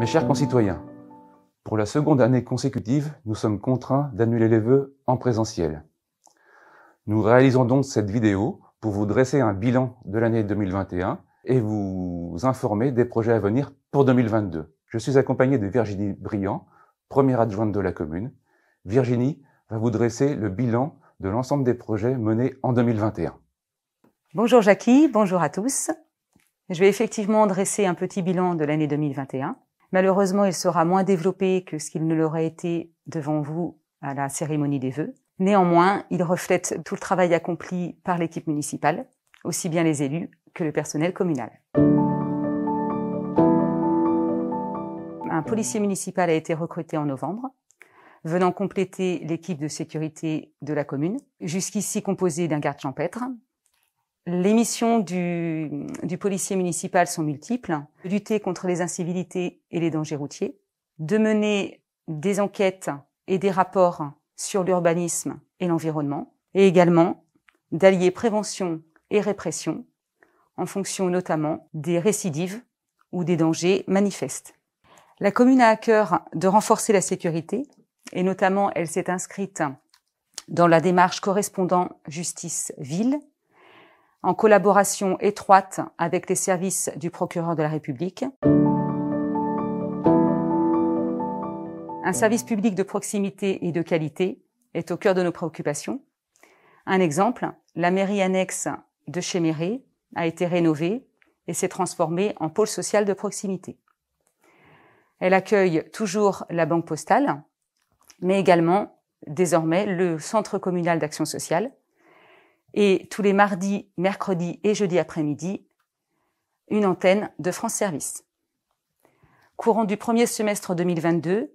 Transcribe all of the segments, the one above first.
Mes chers concitoyens, pour la seconde année consécutive, nous sommes contraints d'annuler les vœux en présentiel. Nous réalisons donc cette vidéo pour vous dresser un bilan de l'année 2021 et vous informer des projets à venir pour 2022. Je suis accompagné de Virginie Briand, première adjointe de la commune. Virginie va vous dresser le bilan de l'ensemble des projets menés en 2021. Bonjour Jackie, bonjour à tous. Je vais effectivement dresser un petit bilan de l'année 2021. Malheureusement, il sera moins développé que ce qu'il ne l'aurait été devant vous à la cérémonie des vœux. Néanmoins, il reflète tout le travail accompli par l'équipe municipale, aussi bien les élus que le personnel communal. Un policier municipal a été recruté en novembre, venant compléter l'équipe de sécurité de la commune, jusqu'ici composée d'un garde champêtre, les missions du, policier municipal sont multiples. De lutter contre les incivilités et les dangers routiers, de mener des enquêtes et des rapports sur l'urbanisme et l'environnement, et également d'allier prévention et répression en fonction notamment des récidives ou des dangers manifestes. La commune a à cœur de renforcer la sécurité et notamment elle s'est inscrite dans la démarche correspondant justice ville en collaboration étroite avec les services du procureur de la République. Un service public de proximité et de qualité est au cœur de nos préoccupations. Un exemple, la mairie annexe de Chéméré a été rénovée et s'est transformée en pôle social de proximité. Elle accueille toujours la banque postale, mais également désormais le centre communal d'action sociale, et tous les mardis, mercredis et jeudis après-midi, une antenne de France Service. Courant du premier semestre 2022,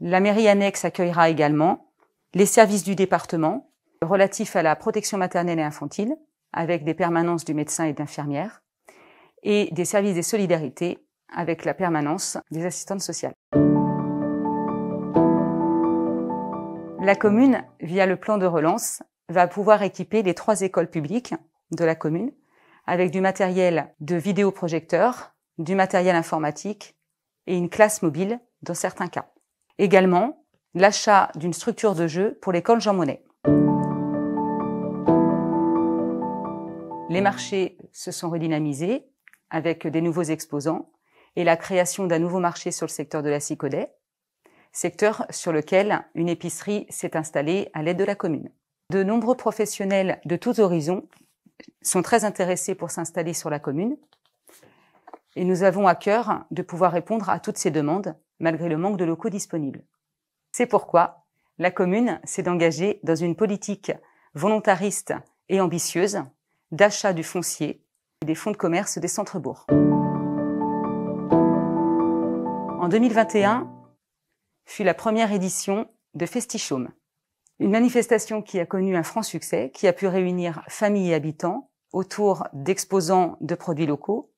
la mairie annexe accueillera également les services du département relatifs à la protection maternelle et infantile, avec des permanences du médecin et d'infirmière, et des services des solidarités, avec la permanence des assistantes sociales. La commune, via le plan de relance, va pouvoir équiper les trois écoles publiques de la commune avec du matériel de vidéoprojecteur, du matériel informatique et une classe mobile dans certains cas. Également, l'achat d'une structure de jeu pour l'école Jean Monnet. Les marchés se sont redynamisés avec des nouveaux exposants et la création d'un nouveau marché sur le secteur de la Cicodet, secteur sur lequel une épicerie s'est installée à l'aide de la commune. De nombreux professionnels de tous horizons sont très intéressés pour s'installer sur la commune et nous avons à cœur de pouvoir répondre à toutes ces demandes malgré le manque de locaux disponibles. C'est pourquoi la commune s'est engagée dans une politique volontariste et ambitieuse d'achat du foncier et des fonds de commerce des centres-bourgs. En 2021 fut la première édition de Festichaume. Une manifestation qui a connu un franc succès, qui a pu réunir familles et habitants autour d'exposants de produits locaux,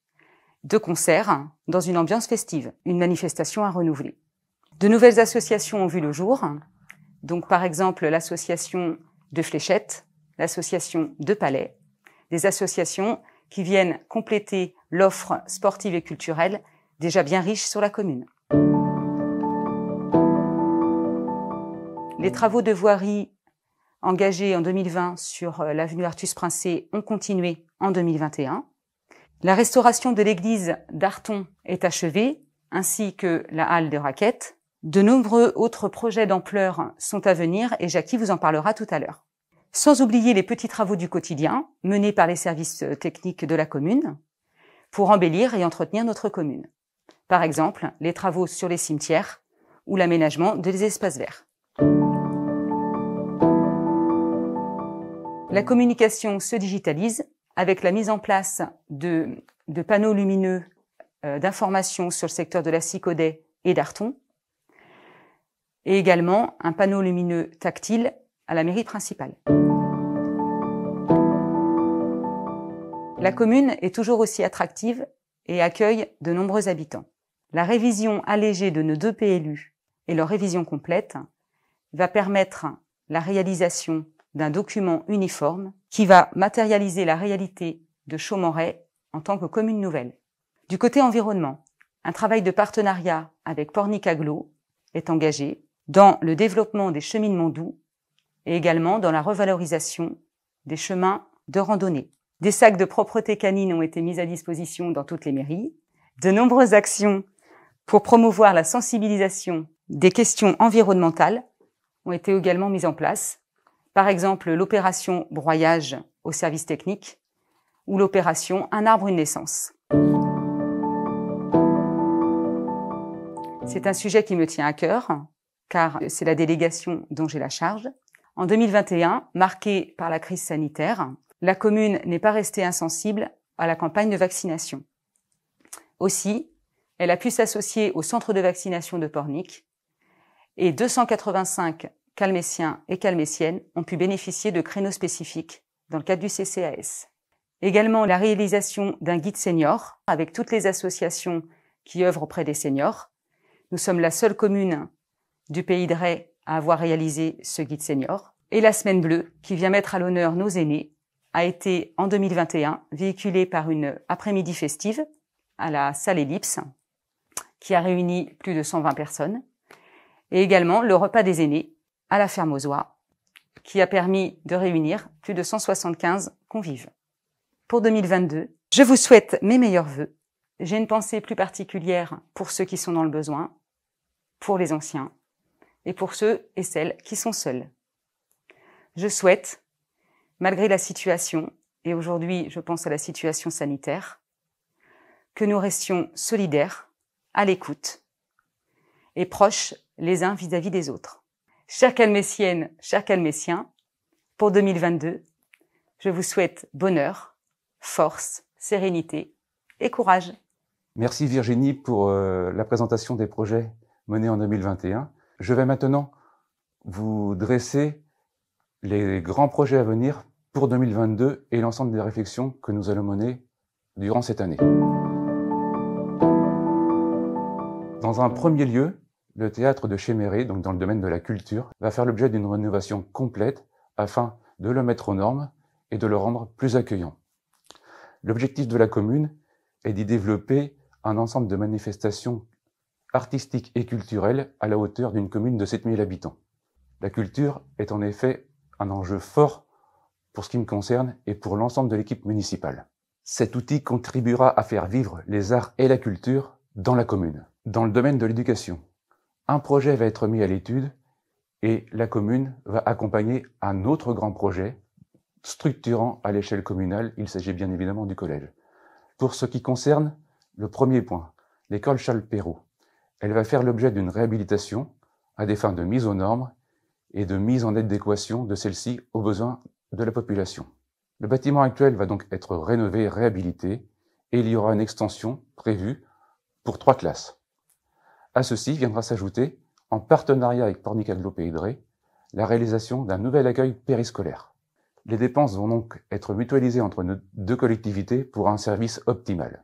de concerts, dans une ambiance festive. Une manifestation à renouveler. De nouvelles associations ont vu le jour. Donc, par exemple, l'association de Fléchettes, l'association de Palais, des associations qui viennent compléter l'offre sportive et culturelle déjà bien riche sur la commune. Les travaux de voirie engagés en 2020 sur euh, l'avenue Artus-Princé ont continué en 2021. La restauration de l'église d'Arton est achevée, ainsi que la halle de Raquette. De nombreux autres projets d'ampleur sont à venir et Jackie vous en parlera tout à l'heure. Sans oublier les petits travaux du quotidien menés par les services techniques de la commune pour embellir et entretenir notre commune. Par exemple, les travaux sur les cimetières ou l'aménagement des espaces verts. La communication se digitalise avec la mise en place de, panneaux lumineux euh, d'informations d'information sur le secteur de la Cicodet et d'Arton, et également un panneau lumineux tactile à la mairie principale. La commune est toujours aussi attractive et accueille de nombreux habitants. La révision allégée de nos deux PLU et leur révision complète va permettre la réalisation d'un document uniforme qui va matérialiser la réalité de Chaumoret en tant que commune nouvelle. Du côté environnement, un travail de partenariat avec Pornicaglo est engagé dans le développement des cheminements doux et également dans la revalorisation des chemins de randonnée. Des sacs de propreté canines ont été mis à disposition dans toutes les mairies. De nombreuses actions pour promouvoir la sensibilisation des questions environnementales ont été également mises en place par exemple, l'opération broyage au service technique ou l'opération un arbre, une naissance. C'est un sujet qui me tient à cœur, car c'est la délégation dont j'ai la charge. En 2021, marquée par la crise sanitaire, la commune n'est pas restée insensible à la campagne de vaccination. Aussi, elle a pu s'associer au centre de vaccination de Pornic et 285 calméciens et calméciennes ont pu bénéficier de créneaux spécifiques dans le cadre du CCAS. Également la réalisation d'un guide senior avec toutes les associations qui œuvrent auprès des seniors. Nous sommes la seule commune du pays de Ray à avoir réalisé ce guide senior. Et la semaine bleue, qui vient mettre à l'honneur nos aînés, a été en 2021 véhiculée par une après-midi festive à la salle Ellipse, qui a réuni plus de 120 personnes. Et également le repas des aînés, à la ferme aux oies, qui a permis de réunir plus de 175 convives. Pour 2022, je vous souhaite mes meilleurs voeux. J'ai une pensée plus particulière pour ceux qui sont dans le besoin, pour les anciens et pour ceux et celles qui sont seuls. Je souhaite, malgré la situation, et aujourd'hui je pense à la situation sanitaire, que nous restions solidaires, à l'écoute et proches les uns vis à -vis des autres. Chères Calmessiennes, chers Calmessiens, pour 2022, je vous souhaite bonheur, force, sérénité et courage. Merci Virginie pour euh, la présentation des projets menés en 2021. Je vais maintenant vous dresser les grands projets à venir pour 2022 et l'ensemble des réflexions que nous allons mener durant cette année. Dans un premier lieu, le théâtre de Chéméré, donc dans le domaine de la culture, va faire l'objet d'une rénovation complète afin de le mettre aux normes et de le rendre plus accueillant. L'objectif de la commune est d'y développer un ensemble de manifestations artistiques et culturelles à la hauteur d'une commune de 7000 habitants. La culture est en effet un enjeu fort pour ce qui me concerne et pour l'ensemble de l'équipe municipale. Cet outil contribuera à faire vivre les arts et la culture dans la commune. Dans le domaine de l'éducation, un projet va être mis à l'étude et la commune va accompagner un autre grand projet structurant à l'échelle communale. Il s'agit bien évidemment du collège. Pour ce qui concerne le premier point, l'école Charles Perrault, elle va faire l'objet d'une réhabilitation à des fins de mise aux normes et de mise en adéquation de celle ci aux besoins de la population. Le bâtiment actuel va donc être rénové, réhabilité, et il y aura une extension prévue pour trois classes. À ceci viendra s'ajouter, en partenariat avec Pornic Aglo-Pays la réalisation d'un nouvel accueil périscolaire. Les dépenses vont donc être mutualisées entre nos deux collectivités pour un service optimal.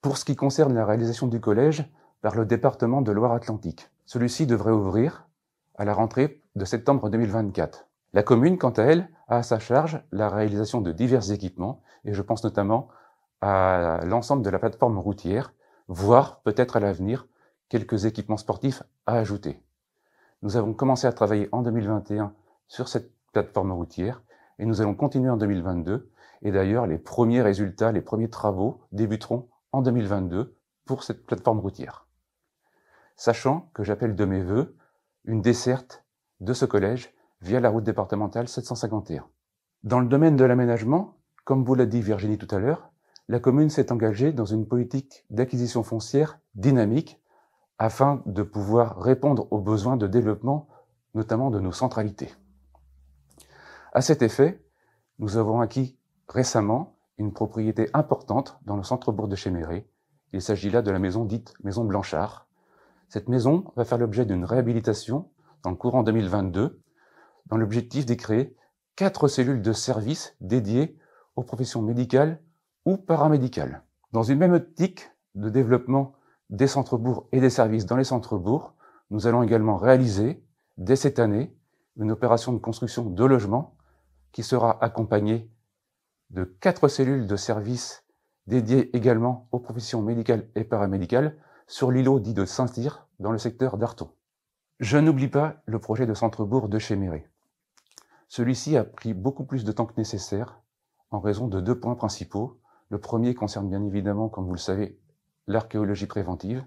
Pour ce qui concerne la réalisation du collège, par le département de Loire-Atlantique. Celui-ci devrait ouvrir à la rentrée de septembre 2024. La commune, quant à elle, a à sa charge la réalisation de divers équipements, et je pense notamment à l'ensemble de la plateforme routière, voire peut-être à l'avenir quelques équipements sportifs à ajouter. Nous avons commencé à travailler en 2021 sur cette plateforme routière et nous allons continuer en 2022. Et d'ailleurs, les premiers résultats, les premiers travaux débuteront en 2022 pour cette plateforme routière. Sachant que j'appelle de mes voeux une desserte de ce collège via la route départementale 751. Dans le domaine de l'aménagement, comme vous l'a dit Virginie tout à l'heure, la commune s'est engagée dans une politique d'acquisition foncière dynamique afin de pouvoir répondre aux besoins de développement, notamment de nos centralités. À cet effet, nous avons acquis récemment une propriété importante dans le centre-bourg de Chéméré. Il s'agit là de la maison dite Maison Blanchard. Cette maison va faire l'objet d'une réhabilitation dans le courant 2022, dans l'objectif d'y créer quatre cellules de services dédiées aux professions médicales ou paramédicales. Dans une même optique de développement des centres-bourgs et des services dans les centres-bourgs. Nous allons également réaliser, dès cette année, une opération de construction de logements qui sera accompagnée de quatre cellules de services dédiées également aux professions médicales et paramédicales sur l'îlot dit de Saint-Cyr, dans le secteur d'Arton. Je n'oublie pas le projet de centre-bourg de Chéméré. Celui-ci a pris beaucoup plus de temps que nécessaire en raison de deux points principaux. Le premier concerne bien évidemment, comme vous le savez, l'archéologie préventive,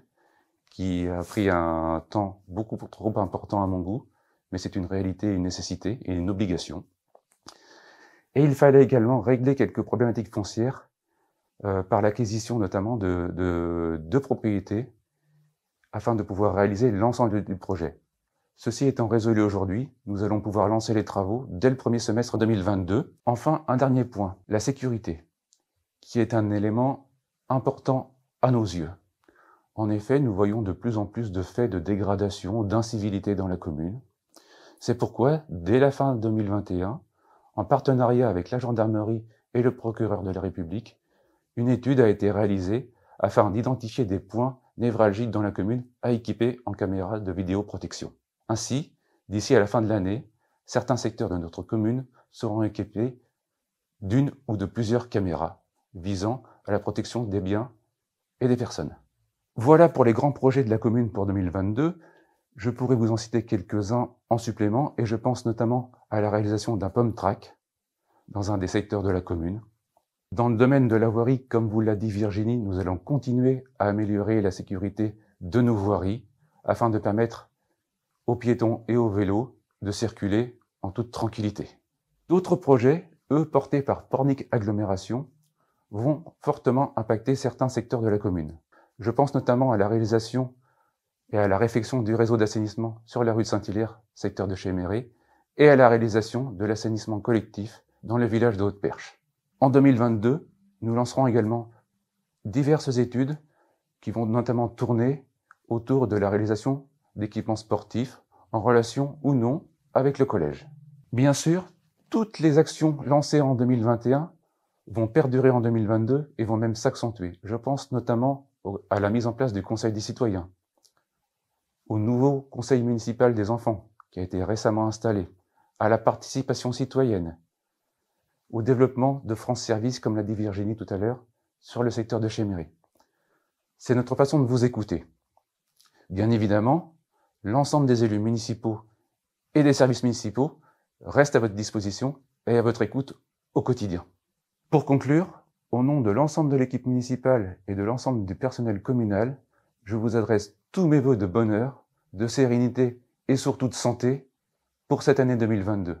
qui a pris un temps beaucoup trop important à mon goût, mais c'est une réalité, une nécessité et une obligation. Et il fallait également régler quelques problématiques foncières euh, par l'acquisition notamment de, deux de, propriétés afin de pouvoir réaliser l'ensemble du projet. Ceci étant résolu aujourd'hui, nous allons pouvoir lancer les travaux dès le premier semestre 2022. Enfin, un dernier point, la sécurité, qui est un élément important à nos yeux. En effet, nous voyons de plus en plus de faits de dégradation, d'incivilité dans la commune. C'est pourquoi, dès la fin 2021, en partenariat avec la gendarmerie et le procureur de la République, une étude a été réalisée afin d'identifier des points névralgiques dans la commune à équiper en caméras de vidéoprotection. Ainsi, d'ici à la fin de l'année, certains secteurs de notre commune seront équipés d'une ou de plusieurs caméras visant à la protection des biens et des personnes. Voilà pour les grands projets de la commune pour 2022. Je pourrais vous en citer quelques-uns en supplément et je pense notamment à la réalisation d'un pomme track dans un des secteurs de la commune. Dans le domaine de la voirie, comme vous l'a dit Virginie, nous allons continuer à améliorer la sécurité de nos voiries afin de permettre aux piétons et aux vélos de circuler en toute tranquillité. D'autres projets, eux portés par Pornic Agglomération, vont fortement impacter certains secteurs de la commune. Je pense notamment à la réalisation et à la réfection du réseau d'assainissement sur la rue de Saint-Hilaire, secteur de Chéméré, et à la réalisation de l'assainissement collectif dans le village de Haute-Perche. En 2022, nous lancerons également diverses études qui vont notamment tourner autour de la réalisation d'équipements sportifs en relation ou non avec le collège. Bien sûr, toutes les actions lancées en 2021 vont perdurer en 2022 et vont même s'accentuer. Je pense notamment à la mise en place du Conseil des citoyens, au nouveau Conseil municipal des enfants qui a été récemment installé, à la participation citoyenne, au développement de France Service, comme l'a dit Virginie tout à l'heure, sur le secteur de Chéméry. C'est notre façon de vous écouter. Bien évidemment, l'ensemble des élus municipaux et des services municipaux restent à votre disposition et à votre écoute au quotidien. Pour conclure, au nom de l'ensemble de l'équipe municipale et de l'ensemble du personnel communal, je vous adresse tous mes vœux de bonheur, de sérénité et surtout de santé pour cette année 2022.